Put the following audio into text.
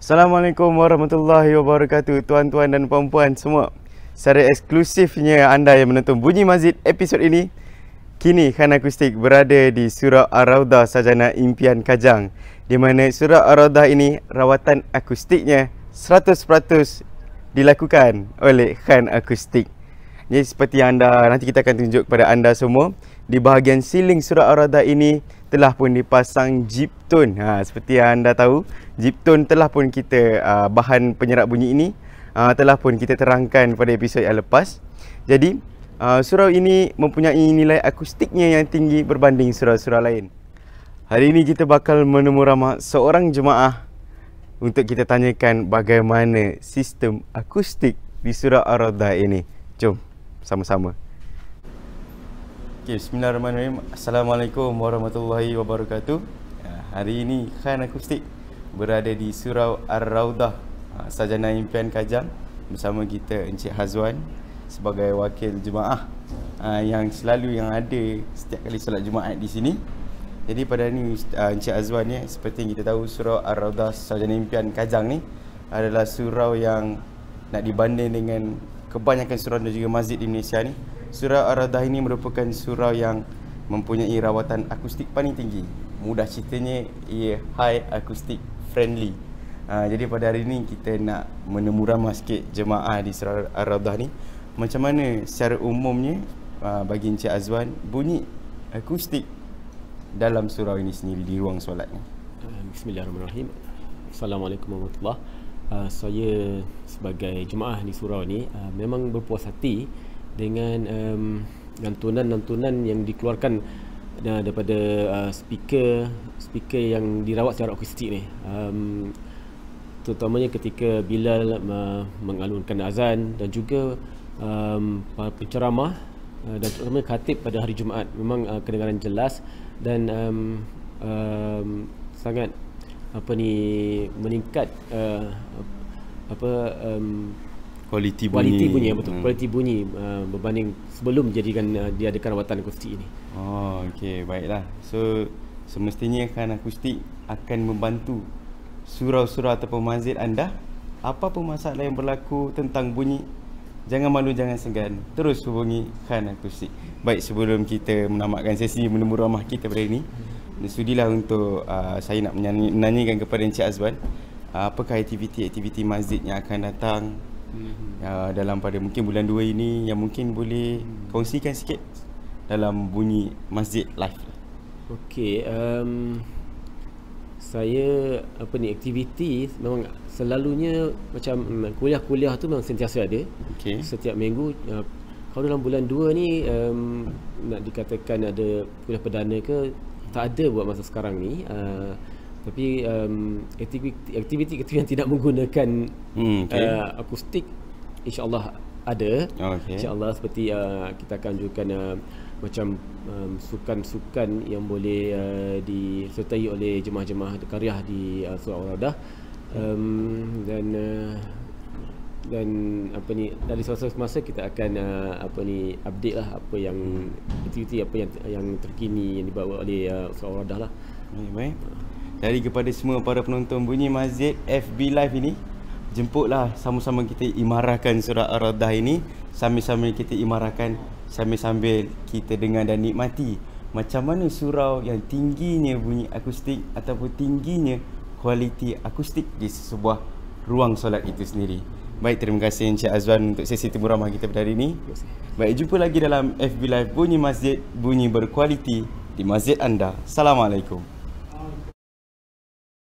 Assalamualaikum warahmatullahi wabarakatuh tuan-tuan dan puan-puan semua. Secara eksklusifnya anda yang menonton Bunyi Masjid episod ini. Kini Khan Akustik berada di Surau Ar-Raudah Sajana Impian Kajang di mana Surau Ar-Raudah ini rawatan akustiknya 100% dilakukan oleh Khan Akustik. Ini seperti yang anda nanti kita akan tunjuk kepada anda semua. Di bahagian siling surat arada ini telah pun dipasang jeep tone. Ha, seperti yang anda tahu, jeep tone telah pun kita uh, bahan penyerap bunyi ini uh, telah pun kita terangkan pada episod yang lepas. Jadi, uh, surau ini mempunyai nilai akustiknya yang tinggi berbanding surau-surau lain. Hari ini kita bakal menemu ramah seorang jemaah untuk kita tanyakan bagaimana sistem akustik di surau arada ini. Jom sama-sama. Okay, Bismillahirrahmanirrahim. Assalamualaikum warahmatullahi wabarakatuh. Ya, hari ini Khan Akustik berada di Surau Ar-Raudah, ha, Sajana Impian Kajang bersama kita Encik Hazwan sebagai wakil jemaah ha, yang selalu yang ada setiap kali solat jemaah di sini. Jadi pada hari ini ha, Encik Azwan ni seperti yang kita tahu surau Ar-Raudah Sajana Impian Kajang ni adalah surau yang nak dibanding dengan kebanyakan surau dan juga masjid di Malaysia ni Surau Ar-Radah ini merupakan surau yang mempunyai rawatan akustik paling tinggi Mudah ceritanya ia high acoustic friendly ha, Jadi pada hari ini kita nak menemuramah sikit jemaah di Surau Ar-Radah ni Macam mana secara umumnya ha, bagi Encik Azwan bunyi akustik dalam surau ini sendiri di ruang solat ni Bismillahirrahmanirrahim Assalamualaikum warahmatullahi Ah, saya sebagai jemaah di surau ni uh, memang berpuas hati dengan um, lantunan-lantunan yang dikeluarkan uh, daripada uh, speaker speaker yang dirawat secara akustik ni um, terutamanya ketika Bilal uh, mengalunkan azan dan juga um, penceramah uh, dan terutamanya khatib pada hari Jumaat memang uh, kedengaran jelas dan um, um, sangat apa ni meningkat uh, apa um, kualiti bunyi kualiti bunyi ya, betul hmm. kualiti bunyi uh, berbanding sebelum jadikan uh, diadakan rawatan akustik ini. Oh okey baiklah. So semestinya kan akustik akan membantu surau-surau atau masjid anda apa pun masalah yang berlaku tentang bunyi jangan malu jangan segan terus hubungi Khan Akustik. Baik sebelum kita menamatkan sesi menemu rumah kita pada ini sudilah untuk uh, saya nak menanyakan kepada Encik Azwan uh, apakah aktiviti-aktiviti masjid yang akan datang hmm uh, dalam pada mungkin bulan 2 ini yang mungkin boleh mm-hmm. kongsikan sikit dalam bunyi masjid live. Okey, um, saya apa ni aktiviti memang selalunya macam mm, kuliah-kuliah tu memang sentiasa ada. Okey. Setiap minggu uh, kalau dalam bulan 2 ni um, nak dikatakan ada kuliah perdana ke tak ada buat masa sekarang ni uh, tapi um, aktiviti aktiviti ketika yang tidak menggunakan hmm, okay. uh, akustik insyaallah ada oh, okay. insyaallah seperti uh, kita akan tunjukkan uh, macam um, sukan-sukan yang boleh uh, disertai oleh jemaah-jemaah karyah di uh, surau radah um, dan uh, dan apa ni dari semasa ke masa kita akan uh, apa ni update lah apa yang aktiviti apa yang yang terkini yang dibawa oleh uh, Ustaz lah. Baik baik. Dari kepada semua para penonton Bunyi Masjid FB Live ini jemputlah sama-sama kita imarahkan surah Ar-Radah ini sambil-sambil kita imarahkan sambil-sambil kita dengar dan nikmati macam mana surau yang tingginya bunyi akustik ataupun tingginya kualiti akustik di sebuah ruang solat itu sendiri. Baik, terima kasih Encik Azwan untuk sesi temu ramah kita pada hari ini. Baik, jumpa lagi dalam FB Live Bunyi Masjid, Bunyi Berkualiti di masjid anda. Assalamualaikum.